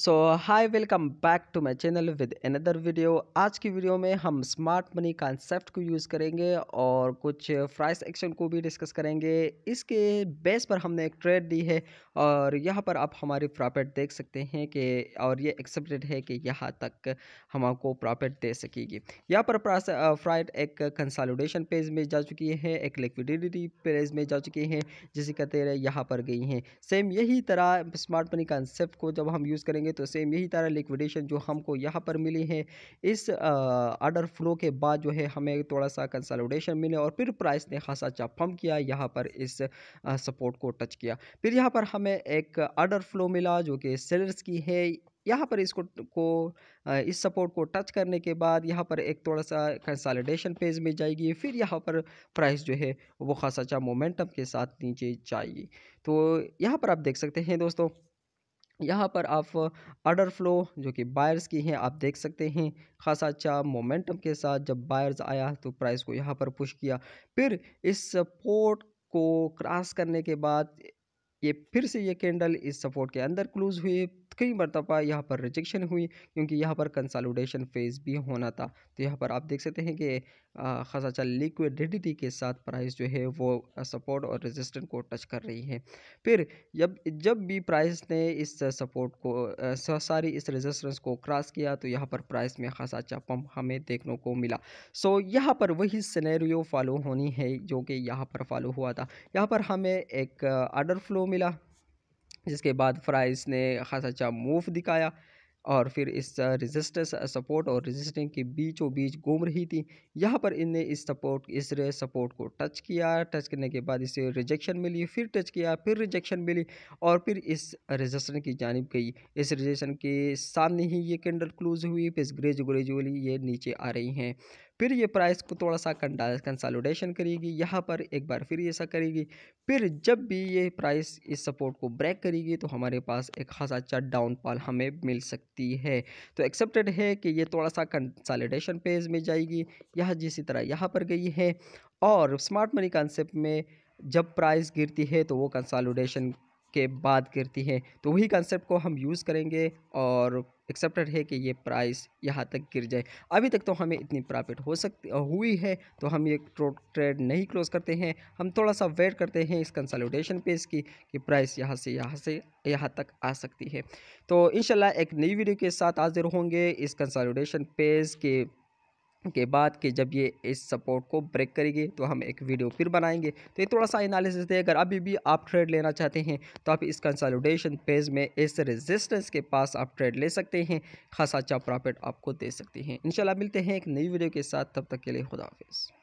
so hi welcome back to my channel with another video आज की video में हम स्मार्ट मनी कॉन्सेप्ट को यूज़ करेंगे और कुछ प्राइस एक्शन को भी डिस्कस करेंगे इसके बेस पर हमने एक ट्रेड दी है और यहाँ पर आप हमारी प्रॉफिट देख सकते हैं कि और ये एक्सेप्टेड है कि यहाँ तक हम आपको प्रॉफिट दे सकेगी यहाँ पर फ्राइड uh, एक कंसोलिडेशन पेज में जा चुकी है एक लिक्विडिटी पेज में जा चुकी है जिसे कहते यहाँ पर गई हैं सेम यही तरह स्मार्ट मनी कॉन्सेप्ट को जब हम यूज़ करेंगे करेंगे तो सेम यही तरह लिक्विडेशन जो हमको यहाँ पर मिली है इस आर्डर फ्लो के बाद जो है हमें थोड़ा सा कंसोलिडेशन मिले और फिर प्राइस ने खासा जम्प किया यहाँ पर इस सपोर्ट को टच किया फिर यहाँ पर हमें एक आर्डर फ्लो मिला जो कि सेलर्स की है यहाँ पर इसको को इस सपोर्ट को टच करने के बाद यहाँ पर एक थोड़ा सा कंसालिडेशन फेज में जाएगी फिर यहाँ पर प्राइस जो है वो खासा अच्छा मोमेंटम के साथ नीचे जाएगी तो यहाँ पर आप देख सकते हैं दोस्तों यहाँ पर आप ऑर्डर फ्लो जो कि बायर्स की हैं आप देख सकते हैं खासा अच्छा मोमेंटम के साथ जब बायर्स आया तो प्राइस को यहाँ पर पुश किया फिर इस सपोर्ट को क्रॉस करने के बाद ये फिर से ये कैंडल इस सपोर्ट के अंदर क्लोज हुई कई मरतबा यहाँ पर रिजेक्शन हुई क्योंकि यहाँ पर कंसालोडेशन फेज़ भी होना था तो यहाँ पर आप देख सकते हैं कि खजाचा लिक्विडिटी के साथ प्राइस जो है वो सपोर्ट और रेजिस्टेंट को टच कर रही है फिर जब जब भी प्राइस ने इस सपोर्ट को सारी इस रेजिस्टेंस को क्रॉस किया तो यहाँ पर प्राइस में खसाचा पम्प हमें देखने को मिला सो यहाँ पर वही सिनेरियो फॉलो होनी है जो कि यहाँ पर फॉलो हुआ था यहाँ पर हमें एक आर्डर फ्लो मिला जिसके बाद फ्राइस ने खासा अच्छा मूव दिखाया और फिर इस रेजिस्टेंस सपोर्ट और रेजिस्टेंस के बीचों बीच घूम रही थी यहाँ पर इनने इस सपोर्ट इस सपोर्ट को टच किया टच करने के बाद इसे रिजेक्शन मिली फिर टच किया फिर रिजेक्शन मिली और फिर इस रेजिस्टेंस की जानब गई इस रेजिस्टेंस के सामने ही ये कैंडल क्लोज हुई फिर ग्रेजुअली ये नीचे आ रही हैं फिर ये प्राइस को थोड़ा सा कंसालोडेशन करेगी यहाँ पर एक बार फिर ऐसा करेगी फिर जब भी ये प्राइस इस सपोर्ट को ब्रेक करेगी तो हमारे पास एक खासा अच्छा डाउनफॉल हमें मिल सकती है तो एक्सेप्टेड है कि ये थोड़ा सा कंसोलिडेशन पेज में जाएगी यह जिस तरह यहाँ पर गई है और स्मार्ट मनी कॉन्सेप्ट में जब प्राइस गिरती है तो वो कंसालोडेशन के बाद गिरती है तो वही कंसेप्ट को हम यूज़ करेंगे और एक्सेप्टेड है कि ये प्राइस यहाँ तक गिर जाए अभी तक तो हमें इतनी प्रॉफिट हो सकती हुई है तो हम ये ट्रेड नहीं क्लोज करते हैं हम थोड़ा सा वेट करते हैं इस कंसल्टेशन पेज की कि प्राइस यहाँ से यहाँ से यहाँ तक आ सकती है तो इन एक नई वीडियो के साथ हाजिर होंगे इस कंसल्टेशन पेज के के बाद के जब ये इस सपोर्ट को ब्रेक करेगी तो हम एक वीडियो फिर बनाएंगे तो ये थोड़ा सा एनालिसिस दे अगर अभी भी आप ट्रेड लेना चाहते हैं तो आप इस कंसोलिडेशन पेज में इस रेजिस्टेंस के पास आप ट्रेड ले सकते हैं खासा अच्छा प्रॉफिट आपको दे सकते हैं इंशाल्लाह मिलते हैं एक नई वीडियो के साथ तब तक के लिए खुदाफिज़